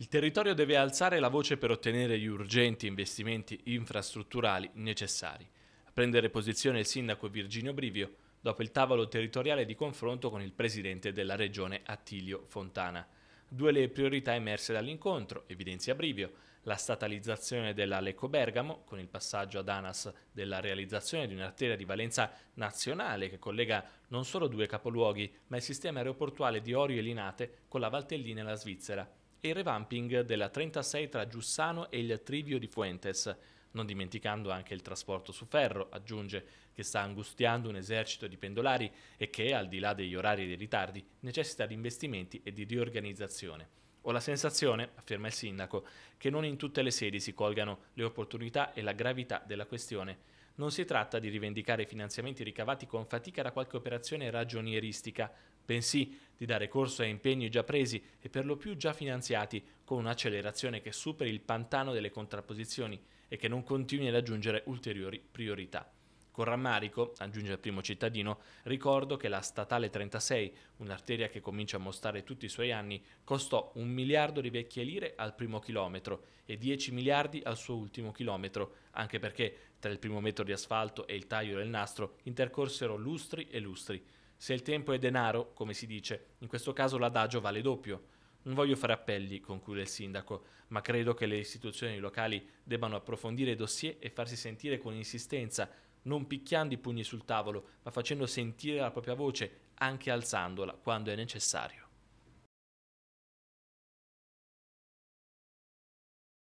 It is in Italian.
Il territorio deve alzare la voce per ottenere gli urgenti investimenti infrastrutturali necessari. A prendere posizione il sindaco Virginio Brivio dopo il tavolo territoriale di confronto con il presidente della regione Attilio Fontana. Due le priorità emerse dall'incontro, evidenzia Brivio, la statalizzazione della Lecco Bergamo, con il passaggio ad ANAS della realizzazione di un'arteria di valenza nazionale che collega non solo due capoluoghi, ma il sistema aeroportuale di Orio e Linate con la Valtellina e la Svizzera e il revamping della 36 tra Giussano e il Trivio di Fuentes, non dimenticando anche il trasporto su ferro, aggiunge, che sta angustiando un esercito di pendolari e che, al di là degli orari e dei ritardi, necessita di investimenti e di riorganizzazione. Ho la sensazione, afferma il sindaco, che non in tutte le sedi si colgano le opportunità e la gravità della questione. Non si tratta di rivendicare finanziamenti ricavati con fatica da qualche operazione ragionieristica, bensì di dare corso a impegni già presi e per lo più già finanziati, con un'accelerazione che superi il pantano delle contrapposizioni e che non continui ad aggiungere ulteriori priorità. Con rammarico, aggiunge il primo cittadino, ricordo che la statale 36, un'arteria che comincia a mostrare tutti i suoi anni, costò un miliardo di vecchie lire al primo chilometro e 10 miliardi al suo ultimo chilometro, anche perché tra il primo metro di asfalto e il taglio del nastro intercorsero lustri e lustri. Se il tempo è denaro, come si dice, in questo caso l'adagio vale doppio. Non voglio fare appelli, conclude il sindaco, ma credo che le istituzioni locali debbano approfondire i dossier e farsi sentire con insistenza non picchiando i pugni sul tavolo, ma facendo sentire la propria voce, anche alzandola quando è necessario.